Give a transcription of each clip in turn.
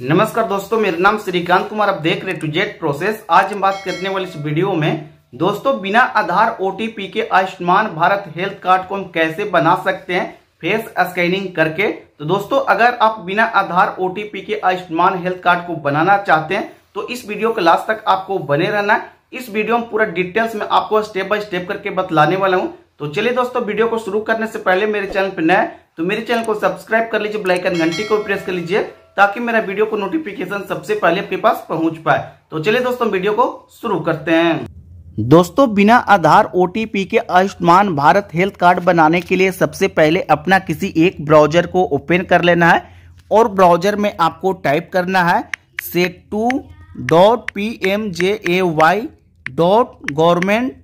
नमस्कार दोस्तों मेरा नाम श्रीकांत कुमार आप देख रहे टू जेट प्रोसेस आज हम बात करने वाले इस वीडियो में दोस्तों बिना आधार ओटीपी के आयुष्मान भारत हेल्थ कार्ड को हम कैसे बना सकते हैं फेस स्कैनिंग करके तो दोस्तों अगर आप बिना आधार ओटीपी के आयुष्मान हेल्थ कार्ड को बनाना चाहते हैं तो इस वीडियो के लास्ट तक आपको बने रहना है इस वीडियो में पूरा डिटेल्स में आपको स्टेप बाय स्टेप करके बतलाने वाला हूँ तो चलिए दोस्तों वीडियो को शुरू करने से पहले मेरे चैनल पर नए तो मेरे चैनल को सब्सक्राइब कर लीजिए ब्लाइकन घंटी को प्रेस कर लीजिए ताकि मेरा वीडियो को नोटिफिकेशन सबसे पहले आपके पास पहुंच पाए तो चलिए दोस्तों वीडियो को शुरू करते हैं दोस्तों बिना आधार ओ के आयुष्मान भारत हेल्थ कार्ड बनाने के लिए सबसे पहले अपना किसी एक ब्राउजर को ओपन कर लेना है और ब्राउजर में आपको टाइप करना है Setu dot P M J A Y dot government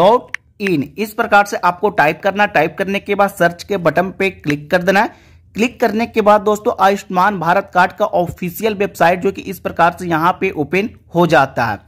dot in इस प्रकार से आपको टाइप करना टाइप करने के बाद सर्च के बटन पे क्लिक कर देना है क्लिक करने के बाद दोस्तों आयुष्मान भारत कार्ड का ऑफिशियल वेबसाइट जो कि इस प्रकार से यहाँ पे ओपन हो जाता है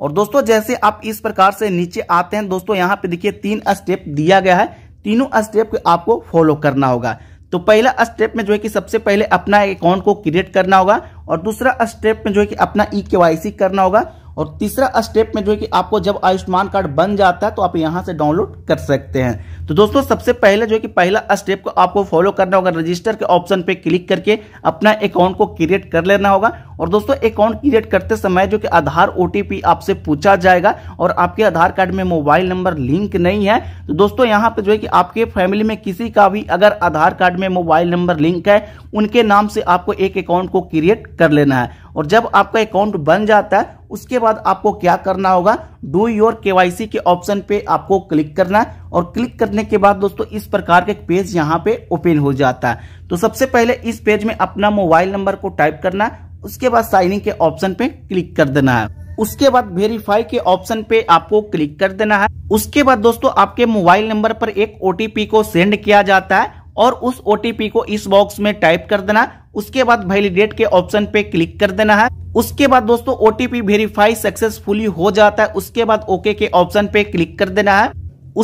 और दोस्तों जैसे आप इस प्रकार से नीचे आते हैं दोस्तों यहाँ पे देखिए तीन स्टेप दिया गया है तीनों स्टेप आपको फॉलो करना होगा तो पहला स्टेप में जो है कि सबसे पहले अपना अकाउंट को क्रिएट करना होगा और दूसरा स्टेप में जो है कि अपना ई e करना होगा और तीसरा स्टेप में जो है कि आपको जब आयुष्मान कार्ड बन जाता है तो आप यहां से डाउनलोड कर सकते हैं तो दोस्तों सबसे पहले जो है कि पहला स्टेप को आपको फॉलो करना होगा रजिस्टर के ऑप्शन पे क्लिक करके अपना अकाउंट को क्रिएट कर लेना होगा और दोस्तों अकाउंट क्रिएट करते समय जो कि आधार ओटीपी आपसे पूछा जाएगा और आपके आधार कार्ड में मोबाइल नंबर लिंक नहीं है तो दोस्तों यहाँ पे जो है कि आपके फैमिली में किसी का भी अगर आधार कार्ड में मोबाइल नंबर लिंक है उनके नाम से आपको एक अकाउंट को क्रिएट कर लेना है और जब आपका अकाउंट बन जाता है उसके बाद आपको क्या करना होगा डू योर के के ऑप्शन पे आपको क्लिक करना है और क्लिक करने के बाद दोस्तों इस प्रकार के पेज यहाँ पे ओपन हो जाता है तो सबसे पहले इस पेज में अपना मोबाइल नंबर को टाइप करना है उसके बाद साइन के ऑप्शन पे क्लिक कर देना है उसके बाद वेरीफाई के ऑप्शन पे आपको क्लिक कर देना है उसके बाद दोस्तों आपके मोबाइल नंबर पर एक ओटीपी को सेंड किया जाता है और उस ओटीपी को इस बॉक्स में टाइप कर देना उसके बाद वैलिडेट के ऑप्शन पे क्लिक कर देना है उसके बाद दोस्तों ओटीपी वेरीफाई सक्सेसफुली हो जाता है उसके बाद ओके के ऑप्शन पे क्लिक कर देना है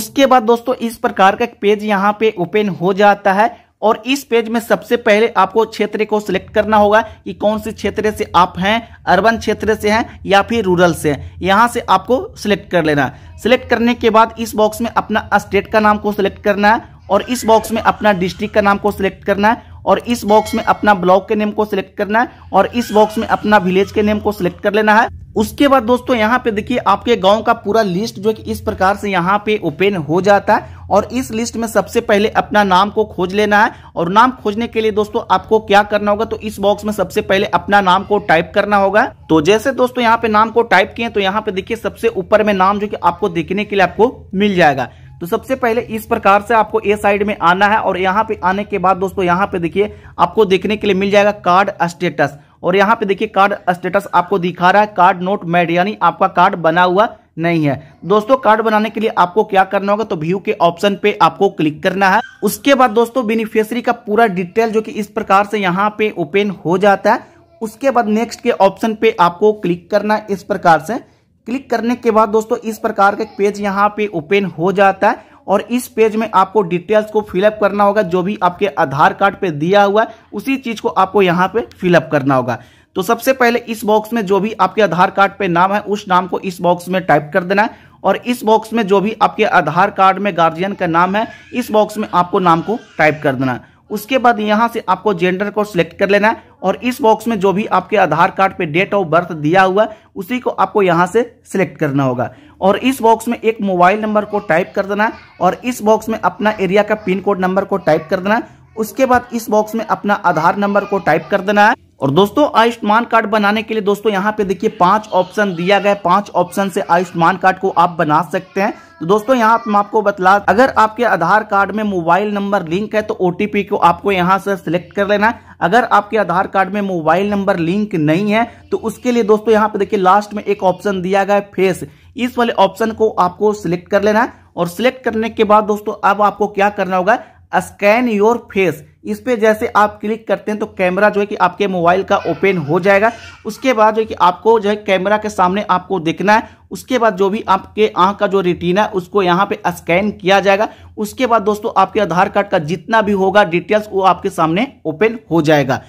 उसके बाद दोस्तों इस प्रकार का पेज यहाँ पे ओपन हो जाता है और इस पेज में सबसे पहले आपको क्षेत्र को सिलेक्ट करना होगा कि कौन से क्षेत्र से आप हैं अर्बन क्षेत्र से हैं या फिर रूरल से हैं यहाँ से आपको सिलेक्ट कर लेना है सिलेक्ट करने के बाद इस बॉक्स में अपना स्टेट का नाम को सिलेक्ट करना है और इस बॉक्स में अपना डिस्ट्रिक्ट का नाम को सिलेक्ट करना है और इस बॉक्स में अपना ब्लॉक के नेम को सिलेक्ट करना है और इस बॉक्स में अपना विलेज के नेम को सिलेक्ट कर लेना है उसके बाद दोस्तों यहाँ पे देखिए आपके गांव का पूरा लिस्ट जो कि इस प्रकार से यहाँ पे ओपन हो जाता है और इस लिस्ट में सबसे पहले अपना नाम को खोज लेना है और नाम खोजने के लिए दोस्तों आपको क्या करना होगा तो इस बॉक्स में सबसे पहले अपना नाम को टाइप करना होगा तो जैसे दोस्तों यहाँ पे नाम को टाइप किए तो यहाँ पे देखिए सबसे ऊपर में नाम जो कि आपको देखने के लिए आपको मिल जाएगा तो सबसे पहले इस प्रकार से आपको ए साइड में आना है और यहाँ पे आने के बाद दोस्तों यहाँ पे देखिए आपको देखने के लिए मिल जाएगा कार्ड स्टेटस और यहाँ पे देखिए कार्ड स्टेटस आपको दिखा रहा है कार्ड नोट मेड यानी आपका कार्ड बना हुआ नहीं है दोस्तों कार्ड बनाने के लिए आपको क्या करना होगा तो व्यू के ऑप्शन पे आपको क्लिक करना है उसके बाद दोस्तों बेनिफिशियरी का पूरा डिटेल जो कि इस प्रकार से यहाँ पे ओपन हो जाता है उसके बाद नेक्स्ट के ऑप्शन पे आपको क्लिक करना है इस प्रकार से क्लिक करने के बाद दोस्तों इस प्रकार का पेज यहाँ पे ओपन हो जाता है और इस पेज में आपको डिटेल्स को फिलअप करना होगा जो भी आपके आधार कार्ड पे दिया हुआ है उसी चीज को आपको यहाँ पे फिलअप करना होगा तो सबसे पहले इस बॉक्स में जो भी आपके आधार कार्ड पे नाम है उस नाम को इस बॉक्स में टाइप कर देना है और इस बॉक्स में जो भी आपके आधार कार्ड में गार्जियन का नाम है इस बॉक्स में आपको नाम को टाइप कर देना है उसके बाद यहाँ से आपको जेंडर को सिलेक्ट कर लेना है और इस बॉक्स में जो भी आपके आधार कार्ड पे डेट ऑफ बर्थ दिया हुआ है उसी को आपको यहाँ से सिलेक्ट करना होगा और इस बॉक्स में एक मोबाइल नंबर को टाइप कर देना है और इस बॉक्स में अपना एरिया का पिन कोड नंबर को टाइप कर देना है उसके बाद इस बॉक्स में अपना आधार नंबर को टाइप कर देना है और दोस्तों आयुष्मान कार्ड बनाने के लिए दोस्तों यहाँ पे देखिए पांच ऑप्शन दिया गया है पांच ऑप्शन से आयुष्मान कार्ड को आप बना सकते हैं तो दोस्तों यहाँ पे मैं आपको बतला अगर आपके आधार कार्ड में मोबाइल नंबर लिंक है तो ओटीपी को आपको यहाँ से सिलेक्ट कर लेना है अगर आपके आधार कार्ड में मोबाइल नंबर लिंक नहीं है तो उसके लिए दोस्तों यहाँ पे देखिए लास्ट में एक ऑप्शन दिया गया है फेस इस वाले ऑप्शन को आपको सिलेक्ट कर लेना है और सिलेक्ट करने के बाद दोस्तों अब आपको क्या करना होगा स्कैन योर फेस इस पे जैसे आप क्लिक करते हैं तो कैमरा जो है कि आपके मोबाइल का ओपन हो जाएगा उसके बाद जो है कि आपको जो है कैमरा के सामने आपको देखना है उसके बाद जो भी आपके आंख का जो रिटीना है उसको यहाँ पे स्कैन किया जाएगा उसके बाद दोस्तों आपके आधार कार्ड का जितना भी होगा डिटेल्स वो आपके सामने ओपन हो जाएगा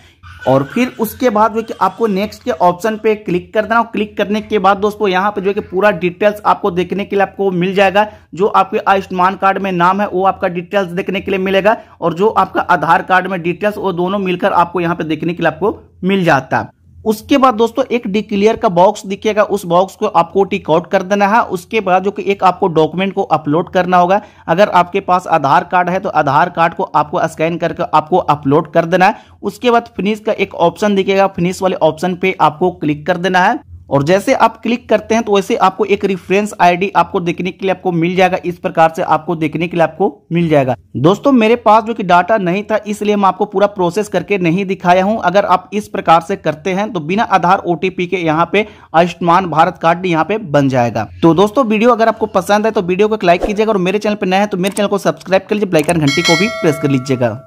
और फिर उसके बाद जो कि आपको नेक्स्ट के ऑप्शन पे क्लिक कर देना क्लिक करने के बाद दोस्तों यहाँ पे जो कि पूरा डिटेल्स आपको देखने के लिए आपको मिल जाएगा जो आपके आयुष्मान कार्ड में नाम है वो आपका डिटेल्स देखने के लिए मिलेगा और जो आपका आधार कार्ड में डिटेल्स वो दोनों मिलकर आपको यहाँ पे देखने के लिए आपको मिल जाता है उसके बाद दोस्तों एक डिक्लेयर का बॉक्स दिखेगा उस बॉक्स को आपको टिक आउट कर देना है उसके बाद जो कि एक आपको डॉक्यूमेंट को अपलोड करना होगा अगर आपके पास आधार कार्ड है तो आधार कार्ड को आपको स्कैन करके आपको अपलोड कर देना है उसके बाद फिनिश का एक ऑप्शन दिखेगा फिनिश वाले ऑप्शन पे आपको क्लिक कर देना है और जैसे आप क्लिक करते हैं तो वैसे आपको एक रिफरेंस आईडी आपको देखने के लिए आपको मिल जाएगा इस प्रकार से आपको देखने के लिए आपको मिल जाएगा दोस्तों मेरे पास जो कि डाटा नहीं था इसलिए मैं आपको पूरा प्रोसेस करके नहीं दिखाया हूं अगर आप इस प्रकार से करते हैं तो बिना आधार ओटीपी के यहाँ पे आयुष्मान भारत कार्ड यहाँ पे बन जाएगा तो दोस्तों वीडियो अगर आपको पसंद है तो वीडियो को लाइक कीजिएगा और मेरे चैनल पर नया है तो मेरे चैनल को सब्सक्राइब कर लीजिए ब्लाइकन घंटी को भी प्रेस कर लीजिएगा